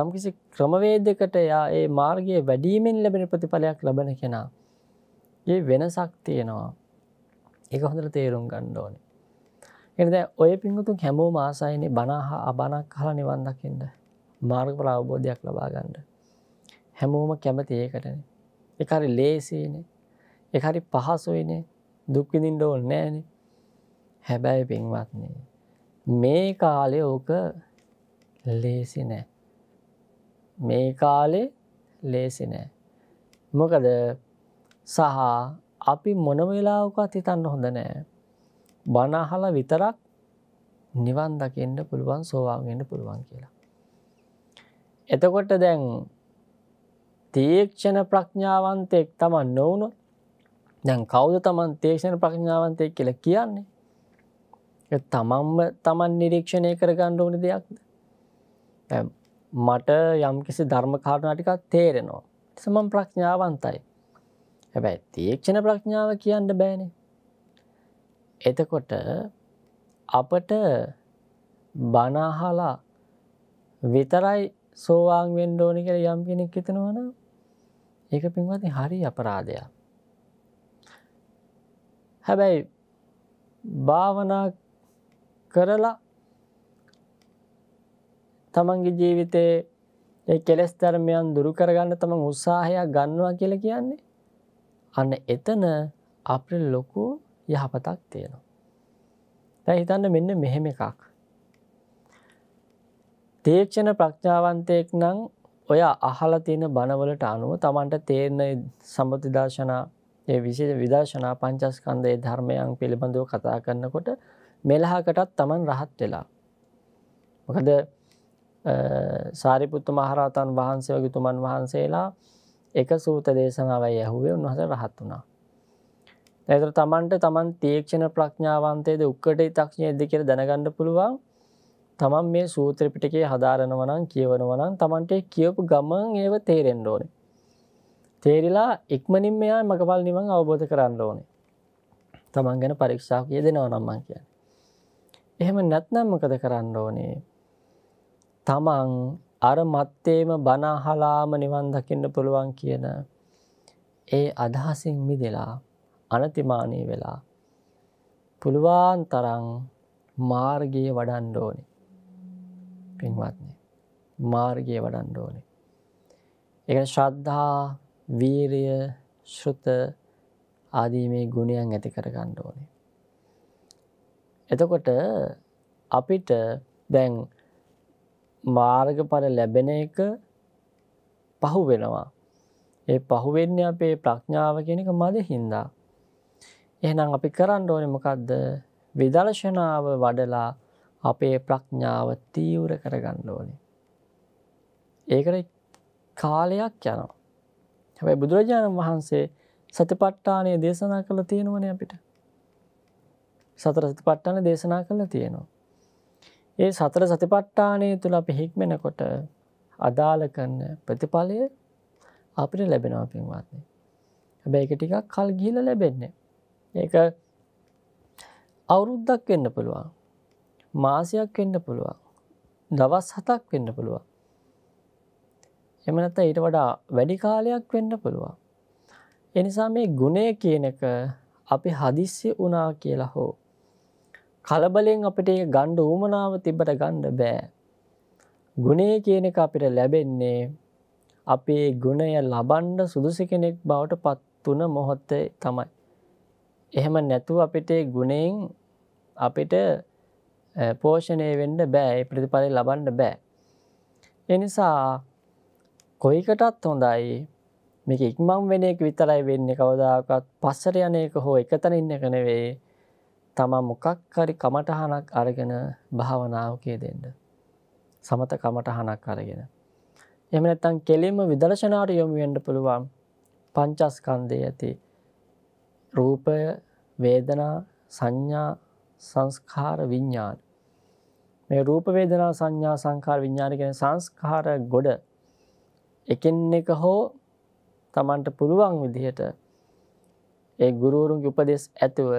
යම්කිසි ක්‍රමවේදයකට එයා ඒ මාර්ගයේ වැඩිමෙන් ලැබෙන ප්‍රතිඵලයක් ලබන කෙනා. ඒ වෙනසක් තියෙනවා. ඒක හොඳට තේරුම් ගන්න ඕනේ. එනද ඔය පින්ගුතු හැමෝ මාසායනේ බනාහා අබනක් හලා නිවන් දකින්න මාර්ගඵල අවබෝධයක් ලබා ගන්න. හැමෝම කැමති ඒකටනේ. ඒක හරි ලේසියනේ. ඒක හරි පහසුයිනේ. දුක් විඳින්න ඕනේ නෑනේ. හැබැයි පින්වත්නි මේ කාලේ ඕක ලේසි නෑ. මේ කාලේ ලේසි නෑ. මොකද සහ අපි මොන වෙලාවකත් හිතන්න හොඳ නෑ. බනහල විතරක් නිවන් දකින්න පුළුවන් සෝවාගෙන්න්න පුළුවන් කියලා. එතකොට දැන් තේක්ෂණ ප්‍රඥාවන්තයෙක් තමන් නොවුණු දැන් කවුද තමන් තේක්ෂණ ප්‍රඥාවන්තය කියල කියන්නේ තමන්ම තමන් නිරීක්ෂණය කර ගණ්ඩ ඕන දෙයක්ද මට යම්කිසි ධර්ම කාරණටිකක් තේරෙනවා සමන් ප්‍රඥාවන්තයි හැබැයි තේක්ෂණ ප්‍රඥාව කියන්න බෑනේ එතකොට අපට බනාහලා විතරයි සෝවාන් වෙන්න ඕනි කියලා යම් කෙනෙක් හිතනවන ඒක පින්වත්නි හරි අපරාධයක්. හැබැයි භාවනා කරලා තමන්ගේ ජීවිතේ ඒ කෙලෙස් ධර්මයන් දුරු කරගන්න තමන් උත්සාහයක් ගන්නවා කියලා කියන්නේ අන්න එතන අපේ ලොකු යහපතක් තියෙනවා. දැ හිතන්න මෙන්න මෙහෙම එකක්. තේක්ෂණ ප්‍රඥාවන්තයෙක් නං ඔය අහල තියෙන බණවලට අනුව තමන්ට තේරණ සම්බතිදර්ශනා ඒ විසිට විදර්ශනා පංචස්කන්දයේ ධර්මයන් පිළිබඳව කතා කරන්නකොට මෙලහකටත් තමන් රහත් වෙලා. මොකද සාරිපුත්තු මහරහතන් වහන්සේ වගතුමන් වහන්සේලා එක සූත දේශනාවයි ඇහුවේ උන්වහස රහත් වනා ඇතර තමන්ට තමන් තේක්ෂණ ප්‍රඥාවන්තයද උක්කට තක්ෂණයද කියර දැනගණඩ පුළුවන් තමන් මේ සූත්‍රපිටකේ හදාරනවනං කියවනවනන් තමන්ට කියවපු ගමන් ඒව තේරෙන්ඩ ඕනේ. තේරිලා ඉක්මනින් මෙයා මඟපල් නිමං අවබෝධ කරන්න ඕනේ. තමන් ගැන පරීක්ෂාව කිය දෙනව නම්මන් කියන්න. එහෙම නැත්නම් මකද කරන්න ඕනේ. තමන් අර මත්තේම බනාහලාම නිවන් දකින්න පුළුවන් කියන ඒ අදහසින් මිදලා අනතිමානී වෙලා පුළුවන් තරං මාර්ගය වඩන්ඩෝනි පින්වත්න මාර්ගය වඩන්ඩෝනි එක ශ්‍රද්ධා වීරය ශෘත ආදී මේ ගුණයන් ඇති කරගන්න ඕනේ. එතකොට අපිට දැන් මාර්ගඵල ලැබෙන එක පහු වෙනවා. ඒ පහුවෙන්න අපේ ප්‍රඥාව කෙනෙක මද හින්දා. එහනම් අපි කරන්න ඕනමකක්ද විදර්ශනාව වඩලා අපේ ප්‍රඥාව තීවර කරගන්න ඕනේ. ඒකට කාලයක් යනවා. හැබැයි බුදුරජාණන් වහන්සේ සතිපට්ටානය දේශනා කළ තියෙනවන අපිට. සතර සතිපට්ටාන දේශනා කළ තියෙනවා. ඒ සතර සතිපට්ටානය තුළ අපි හික්මෙනකොට අදාළ කරන්න ප්‍රතිඵලය අපිට ලැබෙනවා පින්වාත්න්නේ. හැබැයි එක ටිකක් කල් ගිල ලැබෙන්නේ. ඒක අවුරුද්දක් වෙන්න පුළුවන් මාසයක් වෙන්න පුළුවන් දවස් හතක් වෙන්න පුළුවන් එමනත ඊට වඩා වැඩි කාලයක් වෙන්න පුළුවන් එනිසා මේ ගුණය කියන එක අපි හදිස්සි වනා කියලා හෝ කලබලෙන් අපිට ගණ්ඩ ඌමනාව තිබට ගණ්ඩ බෑ ගුණය කියන එක අපිට ලැබෙන්නේ අපේ ගුණය ලබන්ඩ සුදුසි කෙනෙක් බවට පත්වන මොහොත්තේ තමයි එහෙම නැතුව අපිට ගුණයෙන් අපිට පෝෂණය වෙන්ඩ බෑ ප්‍රතිඵලය ලබන්න බෑ. එනිසා කොයිකටත් හොඳයි මේක ඉක්මං වෙනෙක් විතරයි වෙන්න කවදාකත් පස්සර යනයක හෝ එකතන ඉන්න කනවේ තමා මොකක් හරි කමටහනක් අරගෙන භාවනාවකේ දෙන්න. සමත කමටහනක් අරගෙන. එම නැත්තන් කෙලින්ම විදර්ශනාට යොමුවෙන්ඩ පුළුවන් පංචස්කන්දය ඇති රූපය වේදනා සංඥා සංස්කාර විඤ්ඥාන. මේ රූපවේදනා සංඥා සංකාර විඤ්ඥානිකෙන සංස්කාර ගොඩ එකෙන් එක හෝ තමන්ට පුළුවන් විදිහට ඒ ගුරුවරුන්ගේ උපදෙස් ඇතුව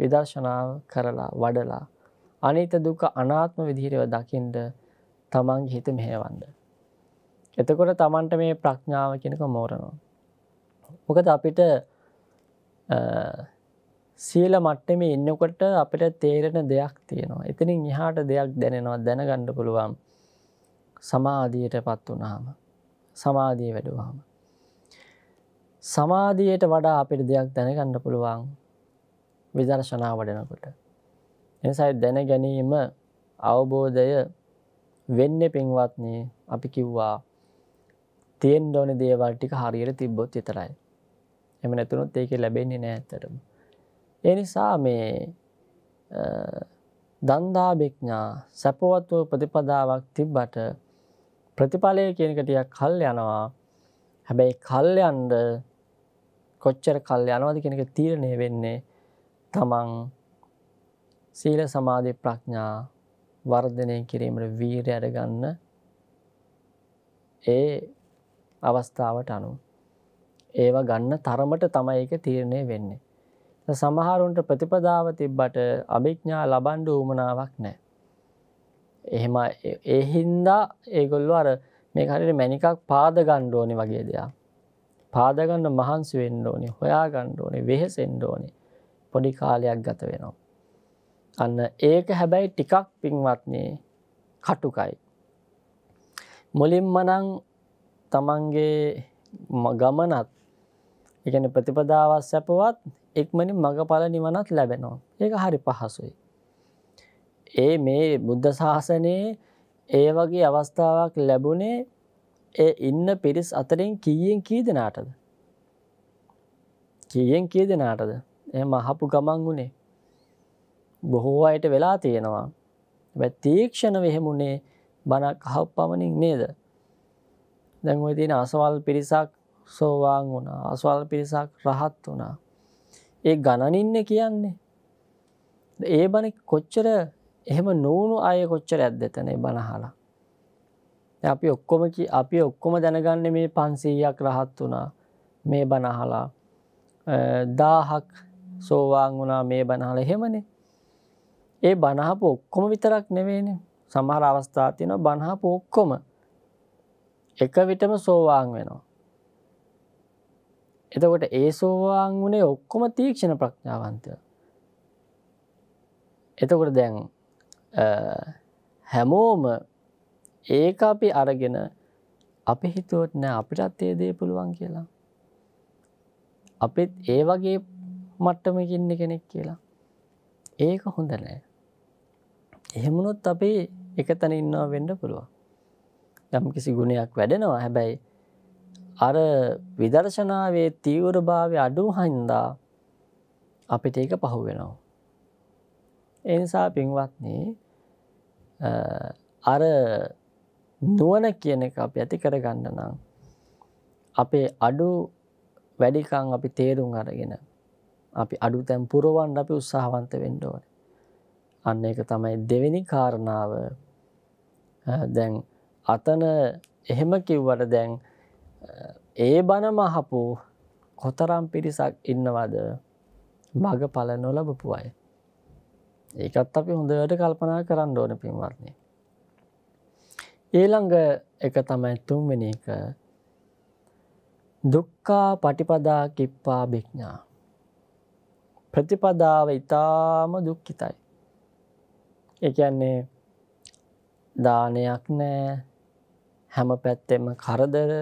විදර්ශනාව කරලා වඩලා අනිත දුක අනාත්ම විදිහරව දකිින්ට තමන්ගේ හිත මෙහෙවන්ද. එතකොට තමන්ට මේ ප්‍රඥාව කෙනක මෝරනවා. මොකද අපිට සියල මට්ටම ඉන්නකොට අපිට තේරෙන දෙයක් තියෙනවා. එතනින් ඉහාට දෙයක් දැනෙනවා දැනගණ්ඩ පුළුවන් සමාධියයට පත් වනාම සමාධිය වැඩවාම. සමාධියයට වඩා අපිට දෙයක් දැනගණ්ඩ පුළුවන් විදර්ශනා වඩනකොට. එනිසයි දැන ගැනීම අවබෝධය වෙන්න පින්වත්න්නේ අපි කිව්වා තියෙන් ඩොන දේවල් ටික හරියට තිබ්බොත් විතරයි. එම නැතුනුත් ඒක ලැබෙන්නේ නෑඇතරම. එනිසා මේ දන්දාභික්ඥා සැපවත්ව ප්‍රතිපදාවක් තිබ්බට ප්‍රතිඵලය කියනකටිය කල් යනවා හැබැයි කල්යන්ඩ කොච්චර කල් යනවාද කෙනක තීරණය වෙන්නේ තමන් සීල සමාධය ප්‍රඥා වර්ධනය කිරීමට වීරය අඩගන්න ඒ අවස්ථාවට අනුව ඒවා ගන්න තරමට තමයි එක තීරණය වෙන්නේ. සමහරුන්ට ප්‍රතිපදාව තිබ්බට අභිඥා ලබන්ඩ උමනාවක් නෑ. එහෙම ඒහින්දා ඒගොල්ලු අර මේ හරිට මැනිකක් පාද ගණ්ඩෝනි වගේ දෙයක්. පාදගන්න මහන්සි වෙන්ඩෝනි හොයා ගණ්ඩෝනේ වෙහෙසෙන්ඩෝනි පොඩි කාලයක් ගත වෙනවා. අන්න ඒක හැබැයි ටිකක් පින්වත්නේ කටුකයි. මුලින්මනං තමන්ගේ ගමනත් එකන ප්‍රතිපදාවත් සැපවත් එක්මනි මඟඵල නිවනත් ලැබෙනවා. ඒක හරි පහසුයි. ඒ මේ බුද්ධ ශාසනයේ ඒ වගේ අවස්ථාවක් ලැබුණේ ඒ ඉන්න පිරිස් අතරින් කීයෙන් කී දෙනාටද. කීයෙන් කී දෙනාටද එ මහපු ගමන් වුණේ. බොහෝ අයට වෙලා තියෙනවා. වැ තීක්ෂණ වෙහෙමුණේ බණක් අහප් පමණින් නේද. දැන් ඔය තියෙන අසවල් පිරිසක් සෝවාන් වුණා අස්වල් පිරිසක් රහත් වුණා ඒ ගණනින්න කියන්නේ ඒ බණ කොච්චර එහෙම නොවුණු අය කොච්චර ඇත් දෙතනේ බණහලා අපි ඔක්කොම අපි ඔක්කොම දැනගන්න මේ පන්සීයක් රහත් වුණා මේ බණහලා දාහක් සෝවාන් වුණා මේ බණහල එහෙමනේ ඒ බණහපු ඔක්කොම විතරක් නෙවේනේ සමහර අවස්ථා තියෙන බණහපු ඔක්කොම එක විටම සෝවාන් වෙනවා. එතකොට ඒ සෝවාන් වනේ ඔක්කොම තීක්ෂණ ප්‍රඥාවන්තය. එතකොට දැන් හැමෝම ඒක අපි අරගෙන අපි හිතුවත් නෑ අපිටත් ඒ දේ පුළුවන් කියලා. අපිත් ඒ වගේ මට්ටමකින්න කෙනෙක් කියලා. ඒක හොඳ නෑ. එහෙමනොත් අපි එක තැන ඉන්නවා වෙන්න පුළුවන්. යම් කිසි ගුණයක් වැඩෙනවා හැබැයි අර විදර්ශනාවේ තීවර භාවය අඩු හයින්දා අපිට ඒක පහු වෙනවා. එනිසා පින්වත්න්නේ අර නුවන කියන එක අප ඇති කරගන්න නම් අපේ අඩු වැඩිකං අපි තේරුම් අරගෙන අපි අඩු තැම් පුරුවන් අපි උත්සාහවන්ත වෙන්ඩෝන අන්න එක තමයි දෙවෙනි කාරණාව දැන් අතන එහෙම කිව්වට දැන් ඒ බණ මහපු කොතරම් පිරිසක් ඉන්නවද මග පල නොලබපු අය. ඒකත් අපි හොඳට කල්පනා කරන්න ඕන පින්වත්න්නේ. ඊළඟ එක තමයි තුන්වෙෙන එක දුක්කා පටිපදා කිප්පා භික්ඥා. ප්‍රතිපදාව ඉතාම දුක්කිතයි. එකන්නේ දානයක් නෑ හැම පැත්තෙම කරදර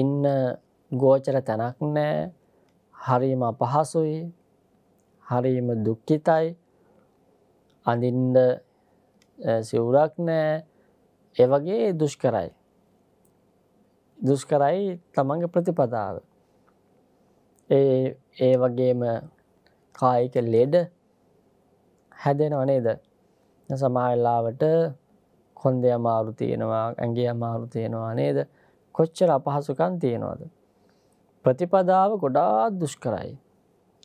ඉන්න ගෝචර තැනක් නෑ හරීම අපහසුයි හරීම දුක්කිතයි අඳින්ඩ සිවුරක් නෑ ඒවගේ දුෂ්කරයි. දුෂ්කරයි තමන්ගේ ප්‍රතිපදාව. ඒ ඒ වගේම කායික ලෙඩ හැදෙනව නේද සමාල්ලාවට කොන්දේ අමාරු තියෙනවා ඇගේ අමාරු තියෙනවා නේද කොච්චර අපහසුකන් තියෙනවාද. ප්‍රතිපදාව ගොඩා දුෂ්කරයි.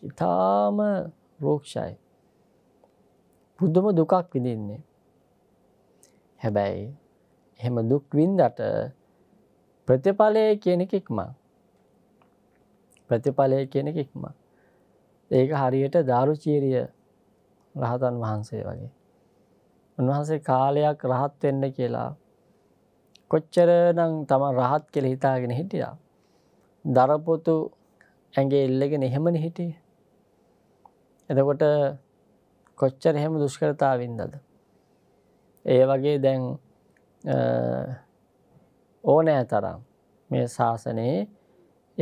ඉතාම රෝක්ෂයි. පුද්දම දුකක් විඳින්නේ. හැබැයි එහෙම දුක්වින්දට ප්‍රතිඵලය කියන එකෙක්ම ප්‍රතිඵලය කියන එකෙක්ම ඒක හරියට දාරුචීරිය රහතන් වහන්සේ වගේ උන්වහන්සේ කාලයක් රහත් වෙන්න කියලා කොච්චර නම් තම රහත් කෙළ හිතාගෙන හිටියා දරපොතු ඇගේ එල්ලගෙන එහෙමන හිටිය එතකොට කොච්චර එහෙම දුෂ්කරතාවින්දද ඒ වගේ දැන් ඕනෑ තරම් මේ ශාසනයේ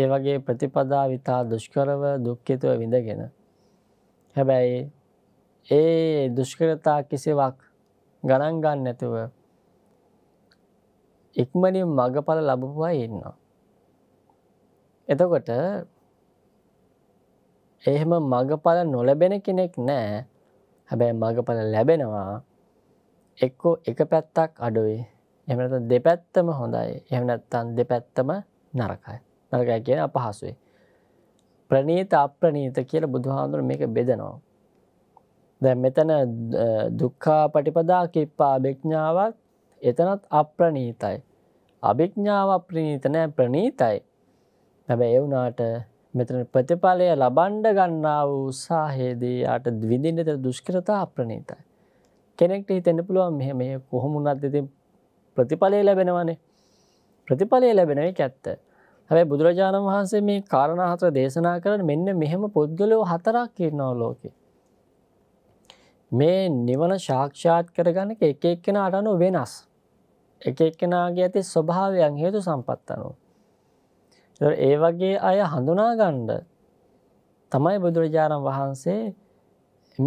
ඒ වගේ ප්‍රතිපදා විතා දුෂ්කරව දුක්කෙතුව විඳගෙන හැබැයි ඒ දුෂ්කරතා කිසිවක් ගණන් ගන්න නැතුව ඉක්මනින් මඟඵල ලබපුවා ඉන්නවා. එතකොට එහෙම මඟඵල නොලැබෙන කෙනෙක් නෑ හැබැයි මඟඵල ලැබෙනවා එක්කෝ එක පැත්තක් අඩුවේ එමනත දෙපැත්තම හොඳයි එහමනැත්තන් දෙපැත්තම නරකයි නරකයි කියන අපහසුවේ. ප්‍රනීත අප්‍රනීත කියල බුදුහාන්දුර මේක බෙදනවා. දැ මෙතන දුක්කා පටිපදා කිප්පා භික්ඥාවක් එතනත් අප්‍රනීතයි. අභික්ඥාව ප්‍රනීතනය ප්‍රනීතයි. හැබැ එවුනාට මෙතන ප්‍රතිඵලය ලබන්ඩ ගන්නා වූ උත්සාහේදී අට දවිඳින්නත දුෂ්කරතා අප්‍රනීතයි. කෙනෙක්ට හිතෙන පුළුවන් මෙහ මේ කොහොමුණත් දෙති ප්‍රතිඵලය ලැබෙනවනේ ප්‍රතිඵලය ලැබෙනයි ඇත්ත. හැබැ බුදුරජාණන් වහන්සේ මේ කාරණහතර දේශනා කරන මෙන්න මෙහෙම පුද්ගලයෝ හතරක් කියන්නව ලෝකේ මේ නිවන ශාක්ෂාත් කරගන්න එක එක්කෙනාට අනු වෙනස්. එක එක්කෙනාගේ ඇති ස්වභාවයන් හේතු සම්පත්තනු. ඒ වගේ අය හඳුනාගණ්ඩ තමයි බුදුරජාණන් වහන්සේ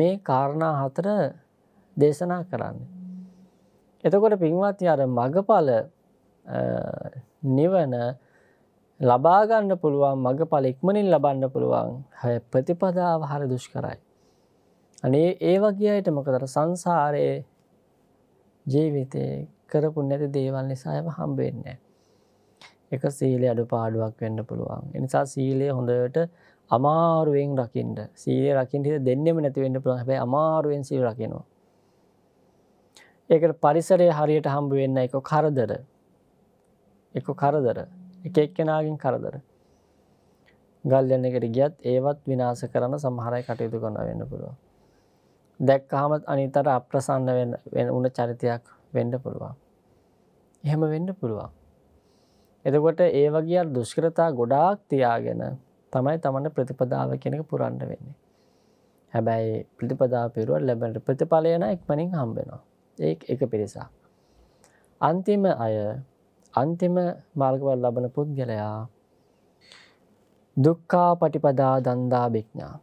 මේ කාරණා හතර දේශනා කරන්න. එතකොට පින්වත් අර මගඵල නිවන ලබාගන්න පුළුවන් මගඵල ඉක්මනින් ලබන්න පුළුවන් ප්‍රතිපදාව හර දුෂ් කරයි. අනේ ඒ වගේ අයට මොකදර සංසාරයේ ජීවිතය කරපු නැති දේවල් නිසායම හම්බෙන්නේ. එක සීලේ අඩු පාඩුවක් වෙන්න පුළුවන්. එනිසා සීලය හොඳට අමාරුවෙන් රකිින්ට සීය රකිින්ට දෙන්නෙම නැතිවෙන්න පුළන් හැබැ අමාරුවෙන් සී රකිනවා. ඒකට පරිසරය හරියට හම්බ වෙන්න එක කරදර එක කරදර එක එක්කෙනගෙන් කරදර ගල් යන්නකට ගියත් ඒවත් විනාස කරන සමහරයි කටයුතු කරන්න වෙන්න පුළුවන් දැක්කහමත් අනිතර අප්‍රසන්න වෙන වෙන උන චරිතයක් වෙන්ඩ පුළුවන්. එහෙම වෙන්න පුළුවන්. එදකොට ඒ වගේ දුෂ්කරතා ගොඩාක් තියාගෙන තමයි තමන්න ප්‍රතිපදාව කෙනෙක පුරන්ඩ වෙන්නේ. හැබැයි ප්‍රතිපදා පිරුව ලැබට ප්‍රතිඵලයන එක්මනින් හම්බෙනවා. ඒ එක පිරිසා. අන්තිම අය අන්තිම මාර්ගවල් ලබන පුද්ගලයා දුක්කා පටිපදා දන්දා භික්ඥා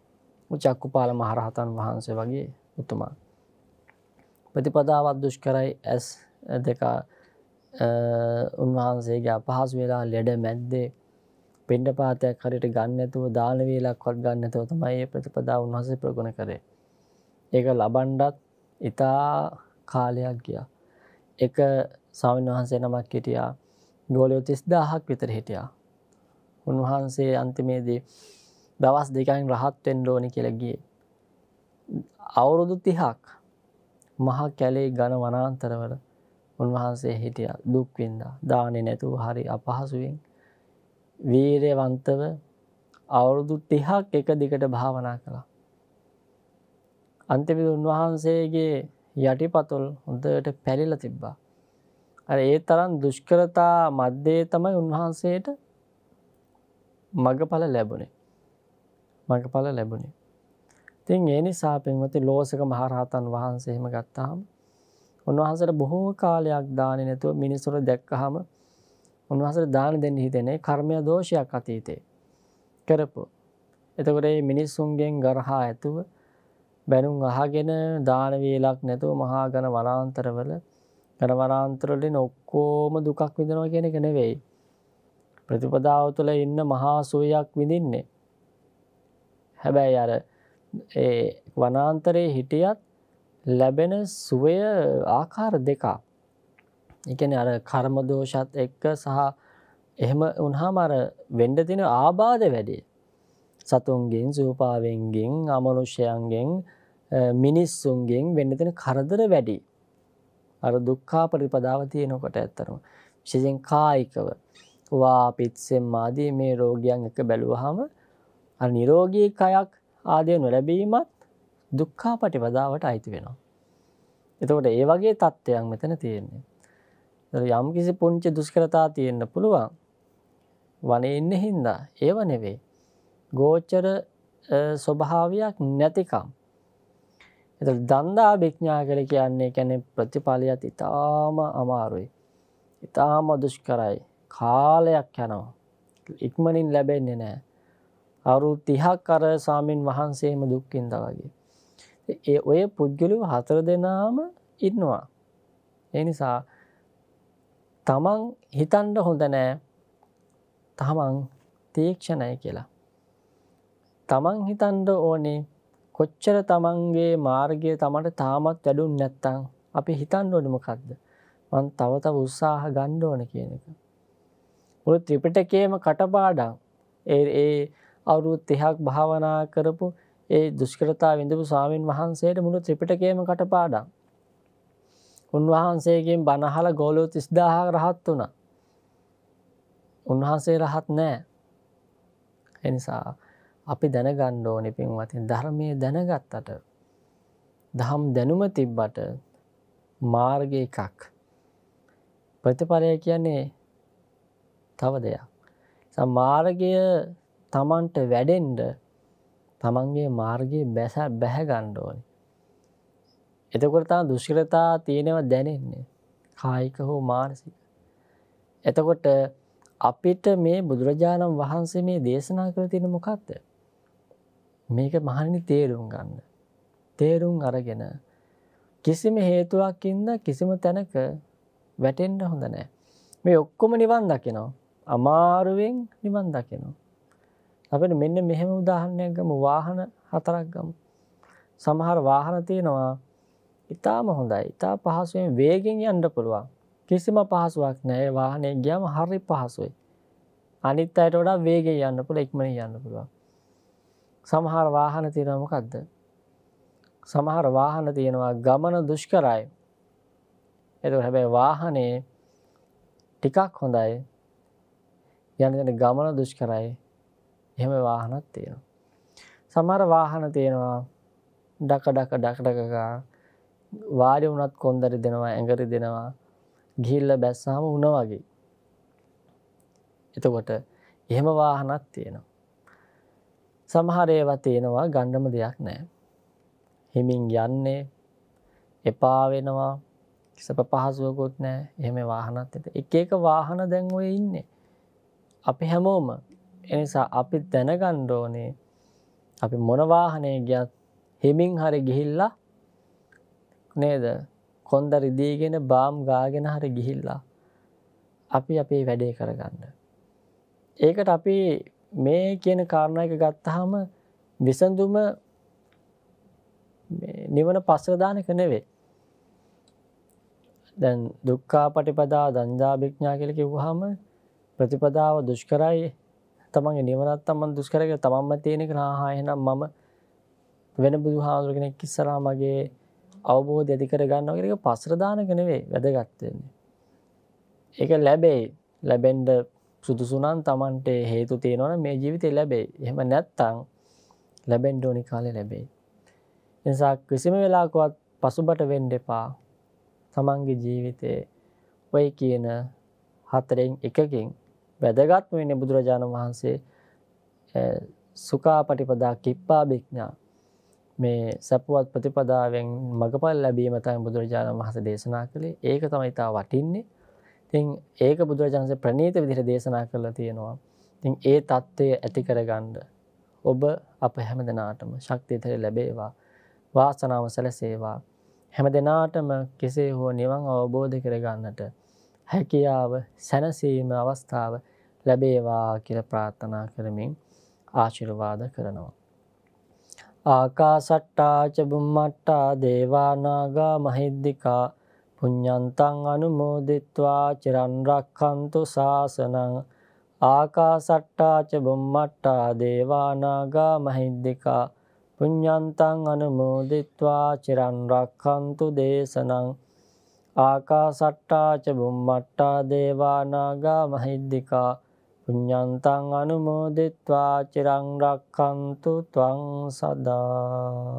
චක්කුපාල මහරහතන් වහන්සේ වගේ උතුමා. ප්‍රතිපදාවත් දුෂ්කරයි ඇස් දෙක උන්වහන්සේගේ අපහසු වෙලා ලෙඩ මැද්දේ පෙන්ඩ පාතයක් හරිට ගන්නඇතුව දානවේලක්වත් ගන්නතව තමයි ඒ ප්‍රතිපදා උන්වහසේ ප්‍රගුණ කරේ. ඒක ලබන්ඩත් ඉතා කාලයක් ගියා. එක සමන් වහන්සේ නමක් හිටියා ගෝලයෝ තිස් දාහක් විතර හිටියා. උන්වහන්සේ අන්තිමේදී දවස් දෙකයින් රහත්වෙන් ලෝනි කෙලගියේ අවුරුදු තිහක් මහා කැලේ ගන වනාන්තරවල උන්වහන්සේ හිටිය දුක්වින්දා දානෙ නැතුව හරි අපහසුවෙන් වීරයවන්තව අවුරුදු තිහක් එක දිකට භාවනා කළා. අන්තිමි උන්වහන්සේගේ යටිපතුල් හොඳට පැලිල තිබ්බා. අර ඒ තරන් දුෂ්කරතා මධ්‍යේ තමයි උන්වහන්සේට මගඵල ලැබුණේ මගඵල ලැබුණේ තින් ඒ නිසා පෙන්වති ලෝසක මහරහතන් වහන්සේම ගත්තාම උන්වහන්සට බොහෝ කාලයක් දානය නැතුව මිනිස්සුර දැක්කහම උන්වහසට දාන දෙන්න හිතෙනේ කර්මය දෝෂයක් අතීතේ කරපු එතකොට මිනිස්සුන්ගෙන් ගරහා ඇතුව බැනුම් අහගෙන දානවේලක් නැතුව මහා ගන වලාන්තරවල ගනවරාන්තරලින් ඔක්කෝම දුකක් විදනවා කියෙන එක නෙවෙයි. ප්‍රතිපදාව තුළ ඉන්න මහා සුවයක් විඳින්නේ. හැබැයි අර ඒ වනාන්තරයේ හිටියත් ලැබෙන සුවය ආකාර දෙකක්. එකන අර කර්මදෝෂත් එක්ක සහ එහෙම උන්හාම අර වෙන්ඩ තින ආබාධ වැඩේ. සතුන්ගෙන් සූපාවෙන්ගෙන් අමනුෂ්‍යයන්ගෙන් මිනිස්සුන්ගෙන් වෙන්න තින කරදර වැඩි. අර දුක්කා පරිපදාව තියෙනකොට ඇත්තරම. ශිසිෙන් කායිකව වා පිත්සෙම් ආදී මේ රෝගියන් එක බැලුවහම නිරෝගී කයක් ආදය නොලැබීමත් දුක්කා පටිපදාවට අයිති වෙනවා. එතකොට ඒ වගේ තත්ත්වයක් මෙතන තියෙන්නේ. යම් කිසි පුංචි දුස්කරතා තියෙන්න පුළුවන් වන එන්න හින්දා ඒව නෙවේ. ගෝච්චර ස්වභාවයක් නැතිකම්. එත දන්දා භික්ඥා කළ කියන්නේ කැනෙ ප්‍රතිඵලයක් ඉතාම අමාරුයි. ඉතාම දුෂ්කරයි කාලයක් යනවා. ඉක්මනින් ලැබෙන්නේ නෑ. අවුරුදු 30ක් අර ස්වාමින් වහන්සේම දුක් විඳා වගේ. ඒ ඔය පුද්ගලයෝ හතර දෙනාම ඉන්නවා. ඒ නිසා තමන් හිතන්න හොඳ නෑ තමන් තීක්ෂණයි කියලා. තමන් හිතන්න ඕනේ කොච්චර තමන්ගේ මාර්ගය තමට තාමත් වැඩුන් නැත්තං අපි හිතන්න ඕනම කක්ද මන් තව තව උත්සාහ ගණ්ඩ ඕන කියන එක. මුළු ත්‍රිපිටකේම කටපාඩම් ඒ අවුරුත් තිහක් භාවනා කරපු ඒ දුෂ්කරතා විඳපු ස්වාමීන් වහන්සේට මුළු ත්‍රිපිටකයම කටපාඩම්. උන්වහන්සේගෙන් බණහල ගෝලෝ තිස්දාහක රහත් වුණ. උන්වහන්සේ රහත් නෑ. එනිසා අපි දැනගන්න ඕනෙ පින්වතින් ධර්මය දැනගත්තට දහම් දැනුම තිබ්බට මාර්ග එකක් ප්‍රතිඵලය කියන්නේ තව දෙයක්. මාර්ගය තමන්ට වැඩෙන්ඩ තමන්ගේ මාර්ගයේ බැස බැහැගණ්ඩෝයි. එතකොටතා දුෂ්කරතා තියෙනව දැනෙන්නේ කායික හෝ මානසික. එතකොට අපිට මේ බුදුරජාණන් වහන්සේ මේ දේශනා කළ තියෙන මොකක්ද. මේක මහනි තේරුම් ගන්න. තේරුම් අරගෙන කිසිම හේතුවක් ඉන්න කිසිම තැනක වැටෙන්ට හොඳ නෑ. මේ ඔක්කොම නිවන් දකිනවා. අමාරුවෙන් නිවන් දකිනවා. අපිට මෙන්න මෙහෙම උදාහරණයක් ගමු වාහන හතරක් ගමු. සමහර වාහන තියෙනවා ඉතාම හොඳයි. ඉතා පහසුවෙන් වේගෙන් යන්න පුළුවන්. කිසිම පහසුවක් නැහැ. වාහනේ ගියාම හරි පහසුයි. අනිත් අයට වඩා වේගෙන් යන්න පුළුවන්, ඉක්මනින් යන්න පුළුවන්. සමහර වාහන තියෙනවා මොකද්ද? සමහර වාහන තියෙනවා ගමන දුෂ්කරයි. එතකොට හැබැයි වාහනේ ටිකක් හොඳයි. යන යන ගමන දුෂ්කරයි. එහෙම වාහනත් තියෙනවා. සමර වාහන තියෙනවා ඩකඩක ඩකඩකකා වාඩි වුනත් කොන්දරි දෙනවා ඇඟරි දෙනවා ගිල්ල බැස්සාම උන වගේ. එතකොට එහෙම වාහනත් තියෙනවා. සමහරේවා තියෙනවා ගණ්ඩම දෙයක් නෑ. හිමින් යන්නේ එපාවෙනවා කිසප පහසුවකුත් නෑ එහෙම වාහනත් එත එක එක වාහන දැන්වය ඉන්නේ. අපි හැමෝම එනිසා අපි දැනගණ්ඩ ඕනේ අපි මොනවාහනය ගියත් හෙමින් හරි ගිහිල්ලා නේද කොන්ද රිදීගෙන බාම් ගාගෙන හරි ගිහිල්ලා අපි අපේ වැඩේ කරගන්න. ඒකට අපි මේ කියන කාරණයක ගත්තහම විසඳුම නිවන පස්සදානක නෙවේ. දැන් දුක්කා පටිපදා දංජාභික්ඥා කලක වහම ප්‍රතිපදාව දුෂ්කරයි තමන්ගේ නිවනත් තමන් දුස්කරක තමන්ම තියෙනෙක රාහායනම් මම වෙන බුදු හාදුරගෙනෙක් ඉස්සරා මගේ අවබෝධ ඇතිකර ගන්නවගේක පස්්‍රධානක නෙවේ වැදගත්වන්නේ. එක ලැබෙයි ලැබෙන්ඩ සුදුසුනන් තමන්ට හේතු තියෙනවන මේ ජීවිතය ලැබේ එහෙම නැත්තං ලැබෙන් ඩෝනි කාලෙ ලැබෙයි. නිසා කිසිම වෙලාකුවත් පසුබට වෙන්ඩ එපා තමන්ගේ ජීවිතය ඔය කියන හතරෙන් එකකින් වැදගත් වෙන්නේ බුදුරජාණන් වහන්සේ සුකාපටිපදා කිප්පා භිඥා මේ සැපුවත් ප්‍රතිපදාවෙන් මඟපල් ලැබීම තමයි බුදුරජාණන් වහන්සේ දේශනා කළේ. ඒක තමයි තා වටින්නේ. ඉතින් ඒක බුදුරජාණන්සේ ප්‍රණීත විදිහට දේශනා කරලා තියෙනවා. ඉතින් ඒ தත්ත්වය ඇති කරගන්න ඔබ අප හැමදෙනාටම ශක්තිය ලැබේවා. වාසනාව සැලසේවා. හැමදෙනාටම කෙසේ හෝ නිවන් අවබෝධ කරගන්නට හැකියාව, සැනසීම අවස්ථාව ලැබේවා කියල ප්‍රාර්ථනා කරමින් ආශිර්වාද කරනවා. ආකාසට්ටාච බුම්මට්ටා දේවානාගා මහිද්දිකා පුඤ්ඤන්තං අනුමෝදිත්වා චිරන් රක්ඛන්තු සාසනං ආකාසට්ටාච බුම්මට්ටා දේවානාගා මහිද්దికා පුඤ්ඤන්තං අනුමෝදිත්වා චිරන් රක්ඛන්තු දේශනං ආකාසට්ටාච බුම්මට්ටා දේවානාගා මහිද්దికා පුඤ්ඤන්තං අනුමෝදිත්වා චිරං රක්ඛන්තු ත්වං සදා